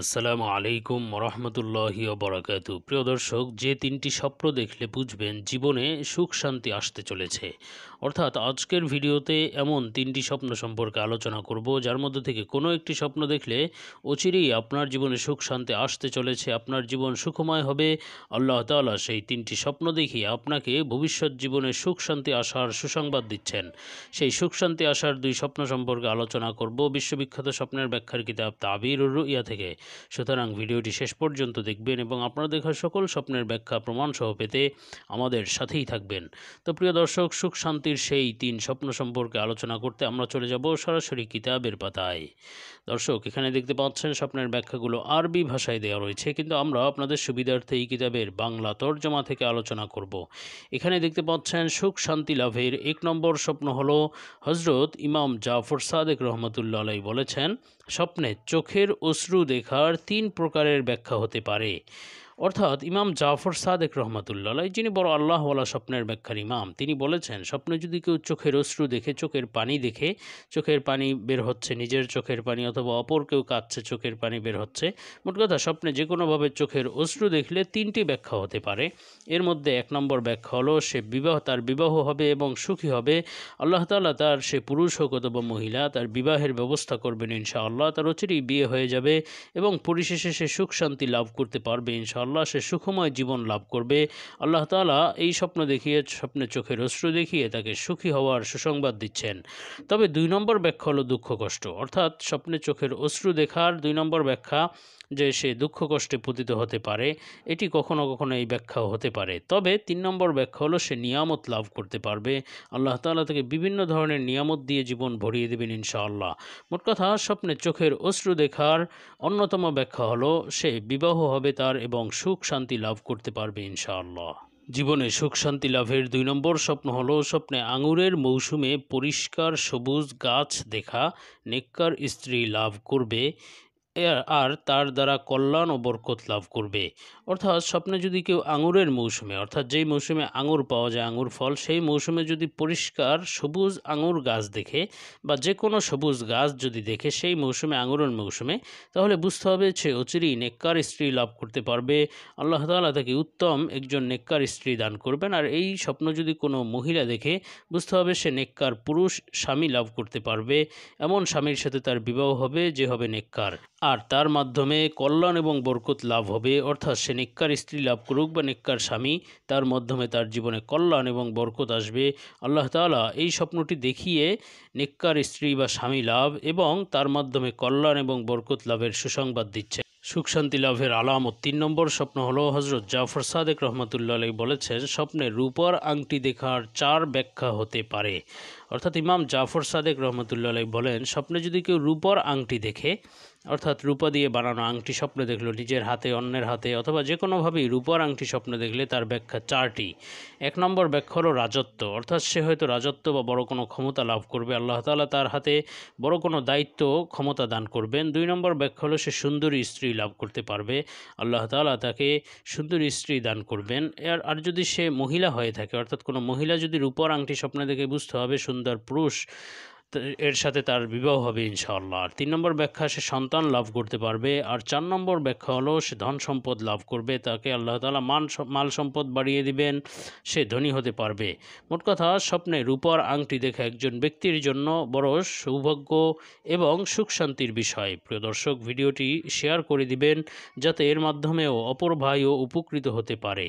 আসসালামু আলাইকুম রহমতুল্লাহি বরাকাত প্রিয় দর্শক যে তিনটি স্বপ্ন দেখলে বুঝবেন জীবনে সুখ শান্তি আসতে চলেছে অর্থাৎ আজকের ভিডিওতে এমন তিনটি স্বপ্ন সম্পর্কে আলোচনা করব যার মধ্যে থেকে কোনো একটি স্বপ্ন দেখলে অচিরেই আপনার জীবনে সুখ শান্তি আসতে চলেছে আপনার জীবন সুখময় হবে আল্লাহ তালা সেই তিনটি স্বপ্ন দেখিয়ে আপনাকে ভবিষ্যৎ জীবনে সুখ শান্তি আসার সুসংবাদ দিচ্ছেন সেই সুখ শান্তি আসার দুই স্বপ্ন সম্পর্কে আলোচনা করব বিশ্ববিখ্যাত স্বপ্নের ব্যাখ্যার কিতাব তাবির ইয়া থেকে সুতরাং ভিডিওটি শেষ পর্যন্ত দেখবেন এবং আপনারা দেখার সকল স্বপ্নের ব্যাখ্যা প্রমাণসহ পেতে আমাদের সাথেই থাকবেন তো প্রিয় দর্শক সুখ শান্তির সেই তিন স্বপ্ন সম্পর্কে আলোচনা করতে আমরা চলে যাব সরাসরি কিতাবের পাতায় দর্শক এখানে দেখতে পাচ্ছেন স্বপ্নের ব্যাখ্যাগুলো আরবি ভাষায় দেওয়া রয়েছে কিন্তু আমরা আপনাদের সুবিধার্থে এই কিতাবের বাংলা তর্জমা থেকে আলোচনা করব এখানে দেখতে পাচ্ছেন সুখ শান্তি লাভের এক নম্বর স্বপ্ন হলো হজরত ইমাম জাফর সাদেক রহমতুল্লা আলাই বলেছেন স্বপ্নে চোখের অশ্রু দেখা লেখার তিন প্রকারের ব্যাখ্যা হতে পারে অর্থাৎ ইমাম জাফর সাদেক রহমাতুল্লাহ যিনি বড় আল্লাহওয়ালা স্বপ্নের ব্যাখ্যার ইমাম তিনি বলেছেন স্বপ্নে যদি কেউ চোখের অশ্রু দেখে চোখের পানি দেখে চোখের পানি বের হচ্ছে নিজের চোখের পানি অথবা অপর কেউ কাঁদছে চোখের পানি বের হচ্ছে মোট কথা স্বপ্নে যে কোনোভাবে চোখের অশ্রু দেখলে তিনটি ব্যাখ্যা হতে পারে এর মধ্যে এক নম্বর ব্যাখ্যা হলো সে বিবাহ তার বিবাহ হবে এবং সুখী হবে আল্লাহ তালা তার সে পুরুষ হোক অথবা মহিলা তার বিবাহের ব্যবস্থা করবেন ইনশাআল্লাহ তার অচিরেই বিয়ে হয়ে যাবে এবং পরিশেষে সে সুখ শান্তি লাভ করতে পারবে ইনশাআল্লাহ ইনশাআল্লাহ সে সুখময় জীবন লাভ করবে আল্লাহ তালা এই স্বপ্ন দেখিয়ে স্বপ্নে চোখের অশ্রু দেখিয়ে তাকে সুখী হওয়ার সুসংবাদ দিচ্ছেন তবে দুই নম্বর ব্যাখ্যা হলো দুঃখ কষ্ট অর্থাৎ স্বপ্নে চোখের অশ্রু দেখার দুই নম্বর ব্যাখ্যা যে সে দুঃখ কষ্টে পতিত হতে পারে এটি কখনো কখনো এই ব্যাখ্যা হতে পারে তবে তিন নম্বর ব্যাখ্যা হলো সে নিয়ামত লাভ করতে পারবে আল্লাহ তালা তাকে বিভিন্ন ধরনের নিয়ামত দিয়ে জীবন ভরিয়ে দেবেন ইনশাআল্লাহ মোট কথা স্বপ্নে চোখের অশ্রু দেখার অন্যতম ব্যাখ্যা হলো সে বিবাহ হবে তার এবং সুখ শান্তি লাভ করতে পারবে ইনশাআল্লাহ জীবনে সুখ শান্তি লাভের দুই নম্বর স্বপ্ন হলো স্বপ্নে আঙুরের মৌসুমে পরিষ্কার সবুজ গাছ দেখা নেককার স্ত্রী লাভ করবে আর তার দ্বারা কল্যাণ ও বরকত লাভ করবে অর্থাৎ স্বপ্নে যদি কেউ আঙুরের মৌসুমে অর্থাৎ যেই মৌসুমে আঙুর পাওয়া যায় আঙুর ফল সেই মৌসুমে যদি পরিষ্কার সবুজ আঙুর গাছ দেখে বা যে কোনো সবুজ গাছ যদি দেখে সেই মৌসুমে আঙুরের মৌসুমে তাহলে বুঝতে হবে সে অচিরেই নেককার স্ত্রী লাভ করতে পারবে আল্লাহ তালা তাকে উত্তম একজন নেককার স্ত্রী দান করবেন আর এই স্বপ্ন যদি কোনো মহিলা দেখে বুঝতে হবে সে নেককার পুরুষ স্বামী লাভ করতে পারবে এমন স্বামীর সাথে তার বিবাহ হবে যে হবে নেককার আর তার মাধ্যমে কল্যাণ এবং বরকত লাভ হবে অর্থাৎ সে নিকার স্ত্রী লাভ করুক বা নিকার স্বামী তার মাধ্যমে তার জীবনে কল্যাণ এবং বরকত আসবে আল্লাহ তালা এই স্বপ্নটি দেখিয়ে নিকার স্ত্রী বা স্বামী লাভ এবং তার মাধ্যমে কল্যাণ এবং বরকত লাভের সুসংবাদ দিচ্ছে সুখ শান্তি লাভের আলামত তিন নম্বর স্বপ্ন হলো হজরত জাফর সাদেক রহমতুল্লাহ বলেছেন স্বপ্নে রূপার আংটি দেখার চার ব্যাখ্যা হতে পারে অর্থাৎ ইমাম জাফর সাদেক রহমতুল্লাহ বলেন স্বপ্নে যদি কেউ রূপর আংটি দেখে অর্থাৎ রূপা দিয়ে বানানো আংটি স্বপ্নে দেখলো নিজের হাতে অন্যের হাতে অথবা যে কোনোভাবেই রূপর আংটি স্বপ্নে দেখলে তার ব্যাখ্যা চারটি এক নম্বর ব্যাখ্যা হলো রাজত্ব অর্থাৎ সে হয়তো রাজত্ব বা বড় কোনো ক্ষমতা লাভ করবে আল্লাহ তালা তার হাতে বড় কোনো দায়িত্ব ক্ষমতা দান করবেন দুই নম্বর ব্যাখ্যা হলো সে সুন্দরী স্ত্রী লাভ করতে পারবে আল্লাহ তালা তাকে সুন্দরী স্ত্রী দান করবেন আর যদি সে মহিলা হয়ে থাকে অর্থাৎ কোনো মহিলা যদি রূপর আংটি স্বপ্নে দেখে বুঝতে হবে সুন্দর সুন্দর পুরুষ এর সাথে তার বিবাহ হবে ইনশাআল্লাহ আর তিন নম্বর ব্যাখ্যা সে সন্তান লাভ করতে পারবে আর চার নম্বর ব্যাখ্যা হলো সে ধন সম্পদ লাভ করবে তাকে আল্লাহ তালা মান মাল সম্পদ বাড়িয়ে দিবেন সে ধনী হতে পারবে মোট কথা স্বপ্নে রূপার আংটি দেখে একজন ব্যক্তির জন্য বড় সৌভাগ্য এবং সুখ শান্তির বিষয় প্রিয় দর্শক ভিডিওটি শেয়ার করে দিবেন যাতে এর মাধ্যমেও অপর ভাইও উপকৃত হতে পারে